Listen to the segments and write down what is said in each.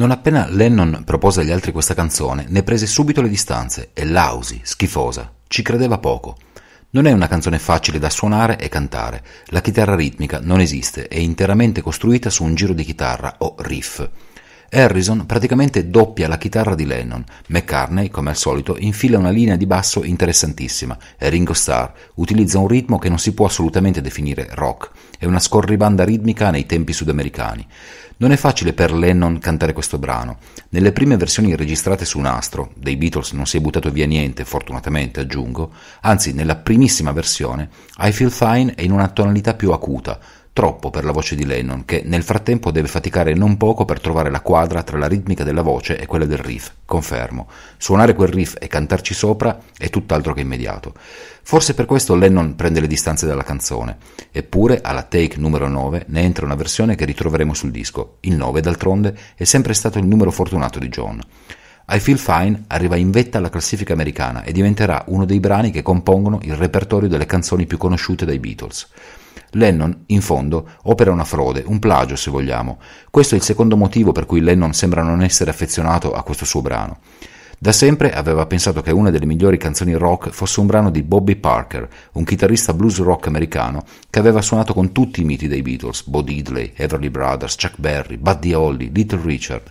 Non appena Lennon propose agli altri questa canzone, ne prese subito le distanze e l'ausi, schifosa, ci credeva poco. Non è una canzone facile da suonare e cantare, la chitarra ritmica non esiste, è interamente costruita su un giro di chitarra o riff. Harrison praticamente doppia la chitarra di Lennon, McCartney, come al solito, infila una linea di basso interessantissima e Ringo Starr utilizza un ritmo che non si può assolutamente definire rock, è una scorribanda ritmica nei tempi sudamericani. Non è facile per Lennon cantare questo brano. Nelle prime versioni registrate su nastro, dei Beatles non si è buttato via niente, fortunatamente aggiungo, anzi nella primissima versione I Feel Fine è in una tonalità più acuta, troppo per la voce di Lennon, che nel frattempo deve faticare non poco per trovare la quadra tra la ritmica della voce e quella del riff, confermo. Suonare quel riff e cantarci sopra è tutt'altro che immediato. Forse per questo Lennon prende le distanze dalla canzone, eppure alla take numero 9 ne entra una versione che ritroveremo sul disco. Il 9, d'altronde, è sempre stato il numero fortunato di John. I Feel Fine arriva in vetta alla classifica americana e diventerà uno dei brani che compongono il repertorio delle canzoni più conosciute dai Beatles. Lennon, in fondo, opera una frode, un plagio se vogliamo. Questo è il secondo motivo per cui Lennon sembra non essere affezionato a questo suo brano. Da sempre aveva pensato che una delle migliori canzoni rock fosse un brano di Bobby Parker, un chitarrista blues rock americano che aveva suonato con tutti i miti dei Beatles, Bo Diddley, Everly Brothers, Chuck Berry, Buddy Holly, Little Richard.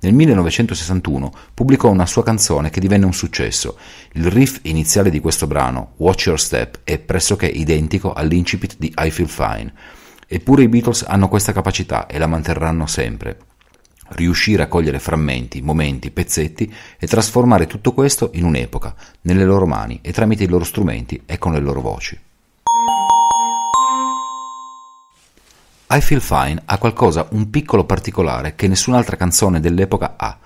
Nel 1961 pubblicò una sua canzone che divenne un successo. Il riff iniziale di questo brano, Watch Your Step, è pressoché identico all'incipit di I Feel Fine. Eppure i Beatles hanno questa capacità e la manterranno sempre riuscire a cogliere frammenti, momenti, pezzetti e trasformare tutto questo in un'epoca, nelle loro mani e tramite i loro strumenti e con le loro voci. I Feel Fine ha qualcosa, un piccolo particolare che nessun'altra canzone dell'epoca ha.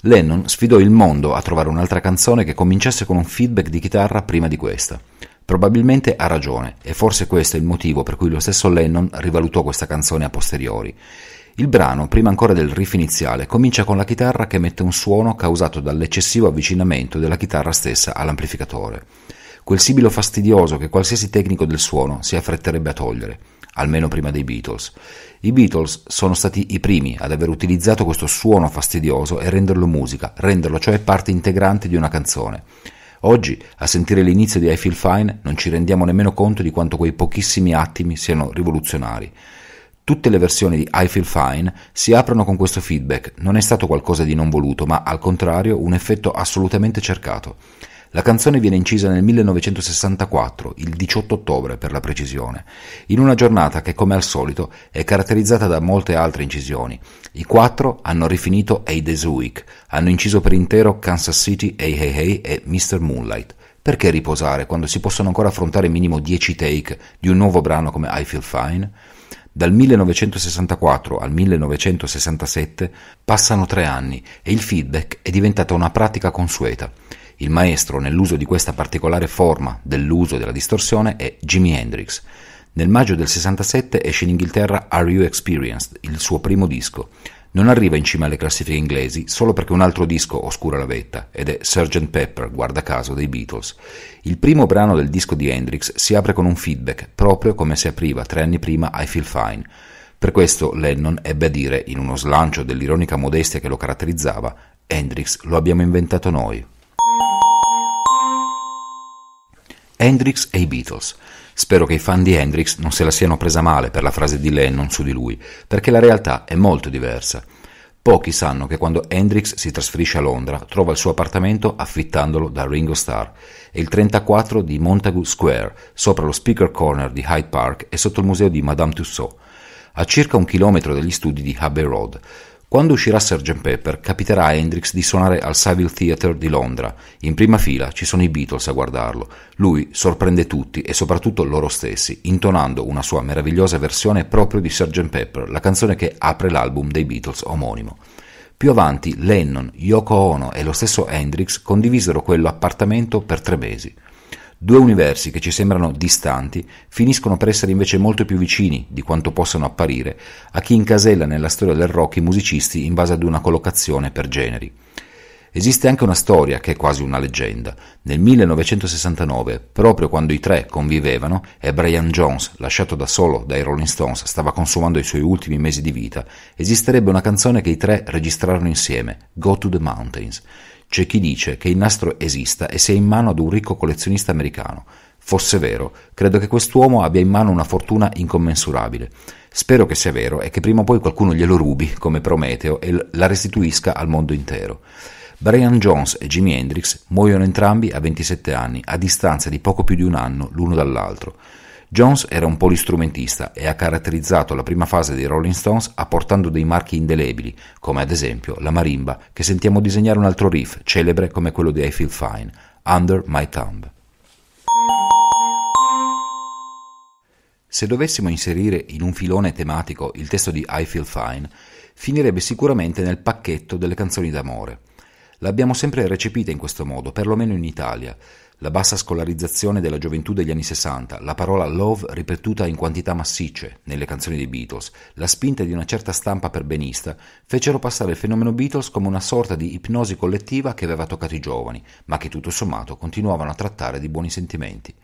Lennon sfidò il mondo a trovare un'altra canzone che cominciasse con un feedback di chitarra prima di questa. Probabilmente ha ragione, e forse questo è il motivo per cui lo stesso Lennon rivalutò questa canzone a posteriori. Il brano, prima ancora del riff iniziale, comincia con la chitarra che emette un suono causato dall'eccessivo avvicinamento della chitarra stessa all'amplificatore. Quel sibilo fastidioso che qualsiasi tecnico del suono si affretterebbe a togliere almeno prima dei Beatles. I Beatles sono stati i primi ad aver utilizzato questo suono fastidioso e renderlo musica, renderlo cioè parte integrante di una canzone. Oggi, a sentire l'inizio di I Feel Fine, non ci rendiamo nemmeno conto di quanto quei pochissimi attimi siano rivoluzionari. Tutte le versioni di I Feel Fine si aprono con questo feedback, non è stato qualcosa di non voluto, ma al contrario un effetto assolutamente cercato. La canzone viene incisa nel 1964, il 18 ottobre per la precisione, in una giornata che come al solito è caratterizzata da molte altre incisioni. I quattro hanno rifinito Hey Days Week, hanno inciso per intero Kansas City, Hey Hey Hey e Mr. Moonlight. Perché riposare quando si possono ancora affrontare minimo 10 take di un nuovo brano come I Feel Fine? Dal 1964 al 1967 passano tre anni e il feedback è diventata una pratica consueta. Il maestro nell'uso di questa particolare forma dell'uso della distorsione è Jimi Hendrix. Nel maggio del 67 esce in Inghilterra Are You Experienced, il suo primo disco. Non arriva in cima alle classifiche inglesi solo perché un altro disco oscura la vetta, ed è Sgt. Pepper, guarda caso, dei Beatles. Il primo brano del disco di Hendrix si apre con un feedback, proprio come si apriva tre anni prima I Feel Fine. Per questo Lennon ebbe a dire, in uno slancio dell'ironica modestia che lo caratterizzava, Hendrix lo abbiamo inventato noi. Hendrix e i Beatles. Spero che i fan di Hendrix non se la siano presa male per la frase di Lennon su di lui, perché la realtà è molto diversa. Pochi sanno che quando Hendrix si trasferisce a Londra trova il suo appartamento affittandolo da Ringo Starr e il 34 di Montagu Square, sopra lo Speaker Corner di Hyde Park e sotto il museo di Madame Tussaud, a circa un chilometro dagli studi di Abbey Road. Quando uscirà Sgt. Pepper, capiterà a Hendrix di suonare al Savile Theatre di Londra. In prima fila ci sono i Beatles a guardarlo. Lui sorprende tutti e soprattutto loro stessi, intonando una sua meravigliosa versione proprio di Sgt. Pepper, la canzone che apre l'album dei Beatles omonimo. Più avanti Lennon, Yoko Ono e lo stesso Hendrix condivisero quell'appartamento per tre mesi. Due universi che ci sembrano distanti finiscono per essere invece molto più vicini di quanto possano apparire a chi incasella nella storia del rock i musicisti in base ad una collocazione per generi. Esiste anche una storia che è quasi una leggenda. Nel 1969, proprio quando i tre convivevano e Brian Jones, lasciato da solo dai Rolling Stones, stava consumando i suoi ultimi mesi di vita, esisterebbe una canzone che i tre registrarono insieme, Go to the Mountains. C'è chi dice che il nastro esista e sia in mano ad un ricco collezionista americano. Fosse vero, credo che quest'uomo abbia in mano una fortuna incommensurabile. Spero che sia vero e che prima o poi qualcuno glielo rubi, come Prometeo, e la restituisca al mondo intero. Brian Jones e Jimi Hendrix muoiono entrambi a 27 anni, a distanza di poco più di un anno l'uno dall'altro. Jones era un polistrumentista e ha caratterizzato la prima fase dei Rolling Stones apportando dei marchi indelebili, come ad esempio la marimba, che sentiamo disegnare un altro riff, celebre come quello di I Feel Fine, Under My Thumb. Se dovessimo inserire in un filone tematico il testo di I Feel Fine, finirebbe sicuramente nel pacchetto delle canzoni d'amore. L'abbiamo sempre recepita in questo modo, perlomeno in Italia, la bassa scolarizzazione della gioventù degli anni 60, la parola love ripetuta in quantità massicce nelle canzoni dei Beatles, la spinta di una certa stampa perbenista fecero passare il fenomeno Beatles come una sorta di ipnosi collettiva che aveva toccato i giovani, ma che tutto sommato continuavano a trattare di buoni sentimenti.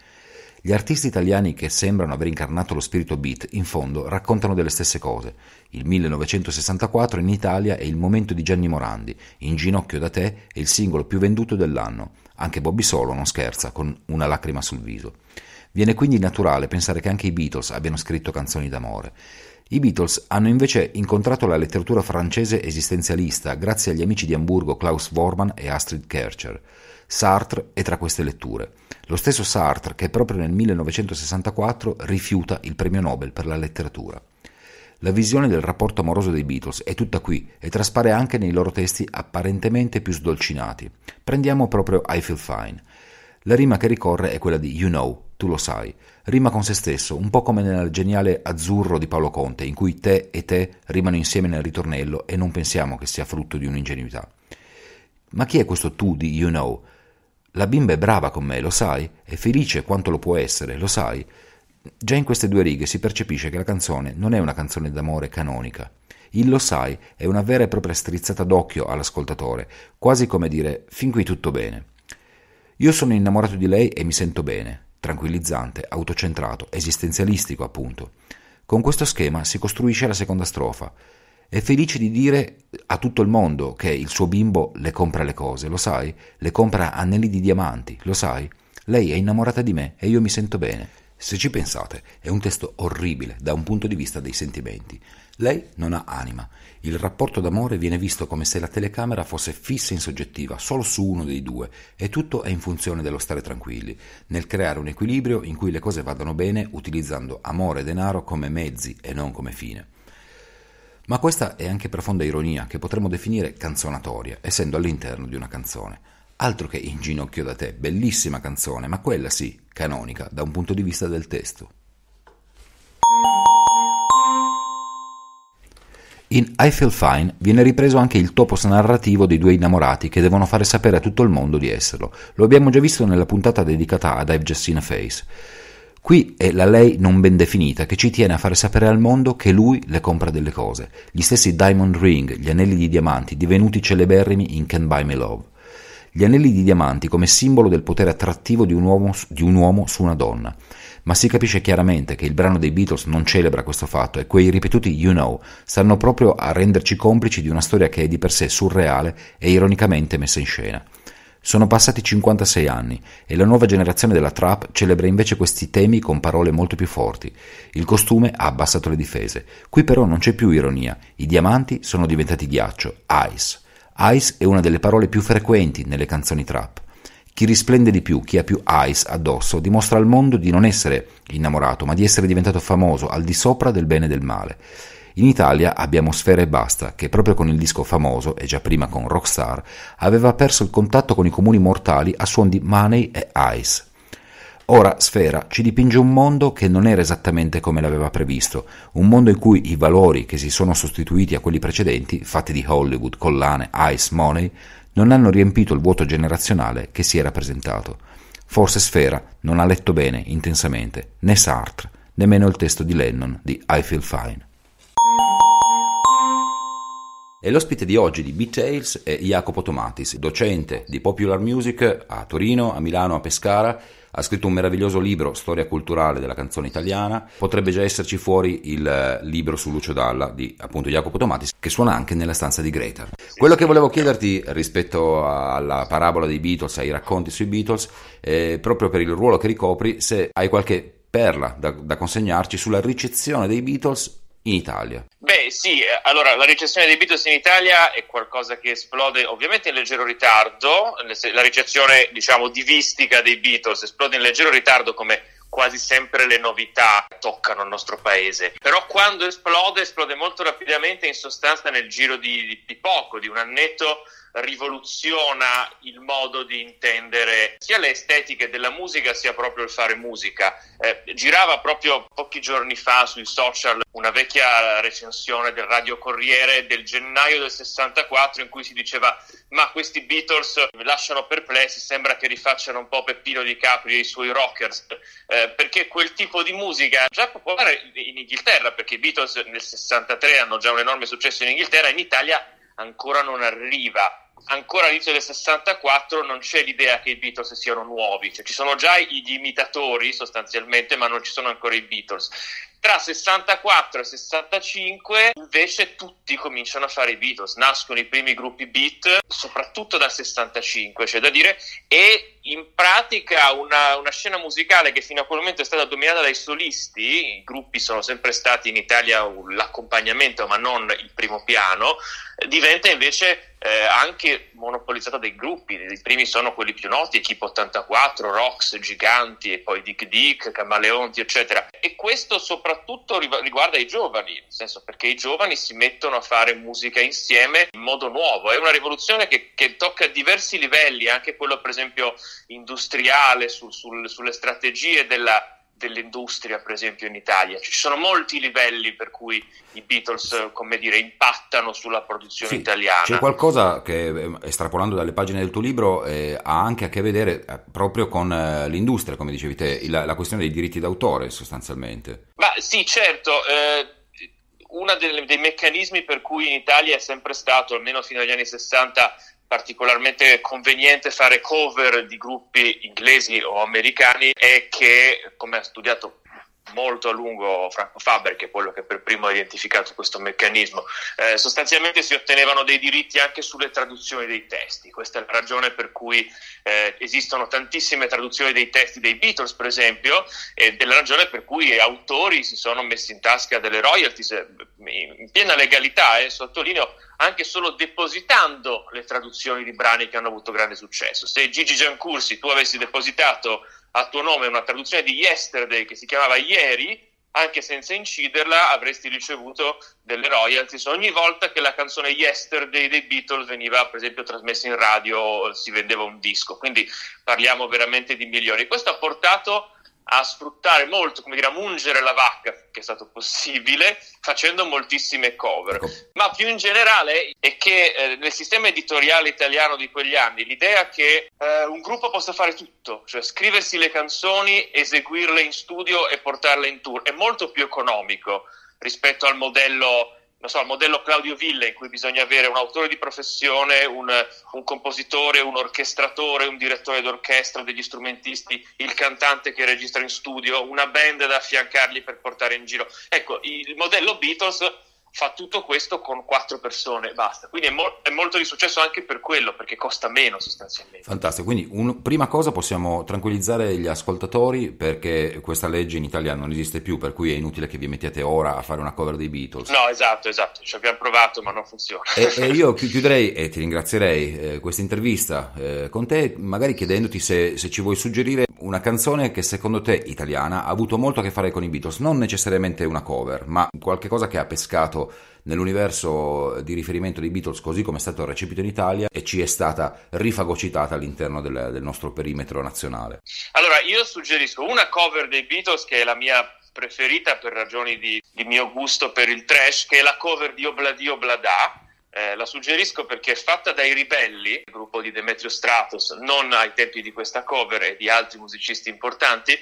Gli artisti italiani che sembrano aver incarnato lo spirito beat, in fondo, raccontano delle stesse cose. Il 1964 in Italia è il momento di Gianni Morandi, In ginocchio da te è il singolo più venduto dell'anno. Anche Bobby Solo non scherza, con una lacrima sul viso. Viene quindi naturale pensare che anche i Beatles abbiano scritto canzoni d'amore. I Beatles hanno invece incontrato la letteratura francese esistenzialista grazie agli amici di Amburgo Klaus Vormann e Astrid Kercher. Sartre è tra queste letture. Lo stesso Sartre che proprio nel 1964 rifiuta il premio Nobel per la letteratura. La visione del rapporto amoroso dei Beatles è tutta qui e traspare anche nei loro testi apparentemente più sdolcinati. Prendiamo proprio I Feel Fine. La rima che ricorre è quella di You Know, tu lo sai. Rima con se stesso, un po' come nel geniale Azzurro di Paolo Conte, in cui te e te rimano insieme nel ritornello e non pensiamo che sia frutto di un'ingenuità. Ma chi è questo tu di You Know? La bimba è brava con me, lo sai, è felice quanto lo può essere, lo sai. Già in queste due righe si percepisce che la canzone non è una canzone d'amore canonica. Il lo sai è una vera e propria strizzata d'occhio all'ascoltatore, quasi come dire fin qui tutto bene. Io sono innamorato di lei e mi sento bene, tranquillizzante, autocentrato, esistenzialistico appunto. Con questo schema si costruisce la seconda strofa è felice di dire a tutto il mondo che il suo bimbo le compra le cose, lo sai? Le compra anelli di diamanti, lo sai? Lei è innamorata di me e io mi sento bene. Se ci pensate, è un testo orribile da un punto di vista dei sentimenti. Lei non ha anima. Il rapporto d'amore viene visto come se la telecamera fosse fissa in soggettiva, solo su uno dei due, e tutto è in funzione dello stare tranquilli, nel creare un equilibrio in cui le cose vadano bene utilizzando amore e denaro come mezzi e non come fine. Ma questa è anche profonda ironia che potremmo definire canzonatoria, essendo all'interno di una canzone. Altro che In ginocchio da te, bellissima canzone, ma quella sì, canonica da un punto di vista del testo. In I Feel Fine viene ripreso anche il topos narrativo dei due innamorati che devono fare sapere a tutto il mondo di esserlo. Lo abbiamo già visto nella puntata dedicata ad I've Just Seen a Face. Qui è la lei non ben definita che ci tiene a fare sapere al mondo che lui le compra delle cose, gli stessi diamond ring, gli anelli di diamanti, divenuti celeberrimi in Can Buy Me Love. Gli anelli di diamanti come simbolo del potere attrattivo di un uomo, di un uomo su una donna ma si capisce chiaramente che il brano dei Beatles non celebra questo fatto e quei ripetuti You Know stanno proprio a renderci complici di una storia che è di per sé surreale e ironicamente messa in scena. Sono passati 56 anni e la nuova generazione della trap celebra invece questi temi con parole molto più forti. Il costume ha abbassato le difese. Qui però non c'è più ironia. I diamanti sono diventati ghiaccio, ice. Ice è una delle parole più frequenti nelle canzoni trap. Chi risplende di più, chi ha più ice addosso, dimostra al mondo di non essere innamorato, ma di essere diventato famoso al di sopra del bene e del male. In Italia abbiamo Sfera e Basta, che proprio con il disco famoso, e già prima con Rockstar, aveva perso il contatto con i comuni mortali a suon di Money e Ice. Ora Sfera ci dipinge un mondo che non era esattamente come l'aveva previsto, un mondo in cui i valori che si sono sostituiti a quelli precedenti, fatti di Hollywood, collane, ice, money, non hanno riempito il vuoto generazionale che si era presentato. Forse Sfera non ha letto bene, intensamente, né Sartre, nemmeno il testo di Lennon di I Feel Fine. E l'ospite di oggi di Beat Tales è Jacopo Tomatis, docente di popular music a Torino, a Milano, a Pescara. Ha scritto un meraviglioso libro, Storia culturale della canzone italiana. Potrebbe già esserci fuori il eh, libro su Lucio Dalla di appunto Jacopo Tomatis, che suona anche nella stanza di Greta. Quello che volevo chiederti rispetto alla parabola dei Beatles, ai racconti sui Beatles, è proprio per il ruolo che ricopri, se hai qualche perla da, da consegnarci sulla ricezione dei Beatles in Italia? Beh sì, eh, allora la recessione dei Beatles in Italia è qualcosa che esplode ovviamente in leggero ritardo, la recessione diciamo divistica dei Beatles esplode in leggero ritardo come quasi sempre le novità toccano il nostro paese. Però quando esplode, esplode molto rapidamente, in sostanza nel giro di, di, di poco, di un annetto rivoluziona il modo di intendere sia le estetiche della musica sia proprio il fare musica. Eh, girava proprio pochi giorni fa sui social una vecchia recensione del Radio Corriere del gennaio del 64 in cui si diceva ma questi Beatles mi lasciano perplessi, sembra che rifacciano un po' Peppino di Capri e i suoi rockers, eh, perché quel tipo di musica già popolare in Inghilterra, perché i Beatles nel 63 hanno già un enorme successo in Inghilterra, in Italia ancora non arriva ancora all'inizio del 64 non c'è l'idea che i Beatles siano nuovi, cioè, ci sono già gli imitatori sostanzialmente, ma non ci sono ancora i Beatles. Tra 64 e 65 invece tutti cominciano a fare i Beatles, nascono i primi gruppi beat, soprattutto dal 65, c'è cioè da dire, e in pratica una, una, scena musicale che fino a quel momento è stata dominata dai solisti, i gruppi sono sempre stati in Italia l'accompagnamento ma non il primo piano, diventa invece eh, anche monopolizzata dai gruppi, i primi sono quelli più noti, Equipe 84, Rocks, Giganti e poi Dick Dick, Camaleonti eccetera e questo soprattutto soprattutto riguarda i giovani, nel senso perché i giovani si mettono a fare musica insieme in modo nuovo, è una rivoluzione che, che tocca diversi livelli, anche quello per esempio industriale, su, su, sulle strategie della dell'industria, per esempio in Italia. Ci sono molti livelli per cui i Beatles, come dire, impattano sulla produzione sì, italiana. C'è qualcosa che, eh, estrapolando dalle pagine del tuo libro, eh, ha anche a che vedere eh, proprio con eh, l'industria, come dicevi te, la, la questione dei diritti d'autore sostanzialmente. Ma sì, certo. Eh, uno dei meccanismi per cui in Italia è sempre stato, almeno fino agli anni 60, particolarmente conveniente fare cover di gruppi inglesi o americani è che, come ha studiato molto a lungo Franco Faber, che è quello che per primo ha identificato questo meccanismo. Eh, sostanzialmente si ottenevano dei diritti anche sulle traduzioni dei testi. Questa è la ragione per cui eh, esistono tantissime traduzioni dei testi dei Beatles, per esempio, ed è la ragione per cui autori si sono messi in tasca delle royalties eh, in piena legalità, eh, sottolineo anche solo depositando le traduzioni di brani che hanno avuto grande successo. Se Gigi Giancursi tu avessi depositato a tuo nome una traduzione di yesterday che si chiamava ieri, anche senza inciderla avresti ricevuto delle royalties ogni volta che la canzone Yesterday dei Beatles veniva per esempio trasmessa in radio si vendeva un disco quindi parliamo veramente di milioni questo ha portato a sfruttare molto, come dire, a mungere la vacca che è stato possibile, facendo moltissime cover. Ecco. Ma più in generale è che eh, nel sistema editoriale italiano di quegli anni l'idea che eh, un gruppo possa fare tutto, cioè scriversi le canzoni, eseguirle in studio e portarle in tour, è molto più economico rispetto al modello non so, il modello Claudio Villa in cui bisogna avere un autore di professione, un, un, compositore, un orchestratore, un direttore d'orchestra, degli strumentisti, il cantante che registra in studio, una band da affiancargli per portare in giro. Ecco, il modello Beatles fa tutto questo con quattro persone e basta. Quindi è, mo- è, molto di successo anche per quello, perché costa meno sostanzialmente. Fantastico, quindi un, prima cosa possiamo tranquillizzare gli ascoltatori perché questa legge in Italia non esiste più, per cui è inutile che vi mettiate ora a fare una cover dei Beatles. No, esatto, esatto, ci abbiamo provato ma non funziona. E, e io chiuderei e ti ringrazierei eh, questa intervista eh, con te, magari chiedendoti se, se ci vuoi suggerire una canzone che secondo te, italiana, ha avuto molto a che fare con i Beatles, non necessariamente una cover, ma qualcosa che ha pescato nell'universo di riferimento dei Beatles così come è stato recepito in Italia e ci è stata rifagocitata all'interno del, del nostro perimetro nazionale. Allora, io suggerisco una cover dei Beatles che è la mia preferita per ragioni di, di mio gusto per il trash, che è la cover di Obladio Blada eh, la suggerisco perché è fatta dai Ribelli, il gruppo di Demetrio Stratos, non ai tempi di questa cover e di altri musicisti importanti,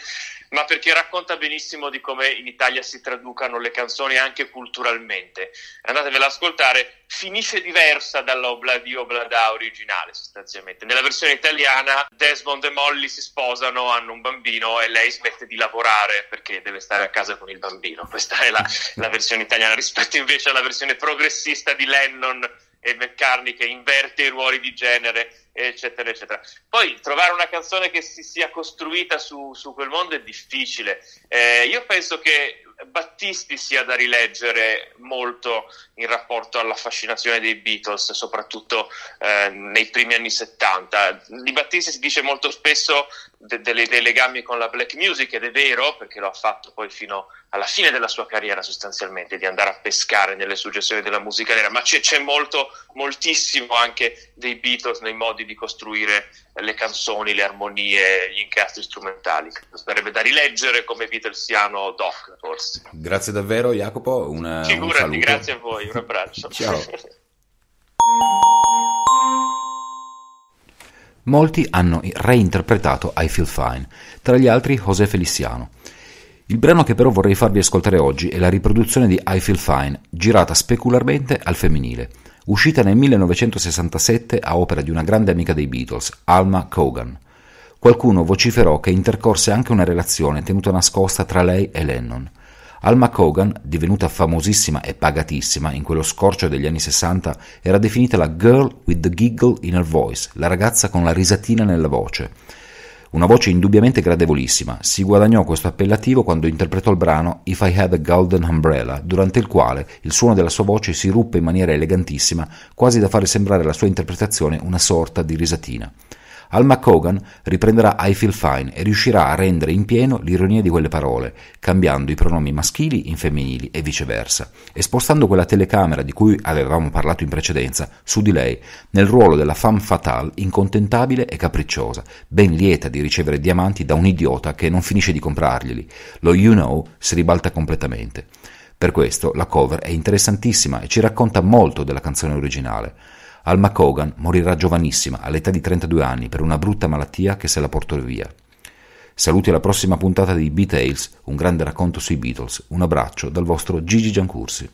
ma perché racconta benissimo di come in Italia si traducano le canzoni anche culturalmente. Andatevela ad ascoltare, finisce diversa dalla Obladio Oblada originale sostanzialmente. Nella versione italiana Desmond e Molly si sposano, hanno un bambino e lei smette di lavorare perché deve stare a casa con il bambino. Questa è la, la versione italiana rispetto invece alla versione progressista di Lennon e McCartney che inverte i ruoli di genere, eccetera, eccetera. Poi trovare una canzone che si sia costruita su, su quel mondo è difficile. Eh, io penso che Battisti sia da rileggere molto in rapporto alla fascinazione dei Beatles, soprattutto eh, nei primi anni 70. Di Battisti si dice molto spesso de- de- dei legami con la black music, ed è vero, perché lo ha fatto poi fino a alla fine della sua carriera sostanzialmente, di andare a pescare nelle suggestioni della musica nera, ma c'è, c'è molto, moltissimo anche dei Beatles nei modi di costruire le canzoni, le armonie, gli incastri strumentali. Sarebbe da rileggere come Beatlesiano Doc, forse. Grazie davvero Jacopo, una, Figurati, un grazie a voi, un abbraccio. Ciao. Molti hanno reinterpretato I Feel Fine, tra gli altri José Feliciano. Il brano che però vorrei farvi ascoltare oggi è la riproduzione di I Feel Fine, girata specularmente al femminile, uscita nel 1967 a opera di una grande amica dei Beatles, Alma Cogan. Qualcuno vociferò che intercorse anche una relazione tenuta nascosta tra lei e Lennon. Alma Cogan, divenuta famosissima e pagatissima in quello scorcio degli anni 60, era definita la girl with the giggle in her voice, la ragazza con la risatina nella voce. Una voce indubbiamente gradevolissima, si guadagnò questo appellativo quando interpretò il brano If I Had a Golden Umbrella, durante il quale il suono della sua voce si ruppe in maniera elegantissima, quasi da fare sembrare la sua interpretazione una sorta di risatina. Al McCogan riprenderà I Feel Fine e riuscirà a rendere in pieno l'ironia di quelle parole, cambiando i pronomi maschili in femminili e viceversa, e spostando quella telecamera di cui avevamo parlato in precedenza su di lei, nel ruolo della femme fatale incontentabile e capricciosa, ben lieta di ricevere diamanti da un idiota che non finisce di comprarglieli. Lo You Know si ribalta completamente. Per questo la cover è interessantissima e ci racconta molto della canzone originale. Alma Kogan morirà giovanissima, all'età di 32 anni, per una brutta malattia che se la portò via. Saluti alla prossima puntata di Beatles, un grande racconto sui Beatles. Un abbraccio dal vostro Gigi Giancursi.